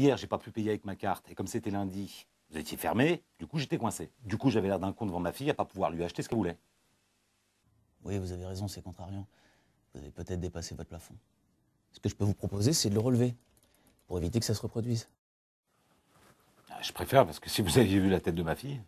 Hier, j'ai pas pu payer avec ma carte. Et comme c'était lundi, vous étiez fermé. Du coup, j'étais coincé. Du coup, j'avais l'air d'un con devant ma fille à pas pouvoir lui acheter ce qu'elle voulait. Oui, vous avez raison, c'est contrariant. Vous avez peut-être dépassé votre plafond. Ce que je peux vous proposer, c'est de le relever pour éviter que ça se reproduise. Ah, je préfère parce que si vous aviez vu la tête de ma fille.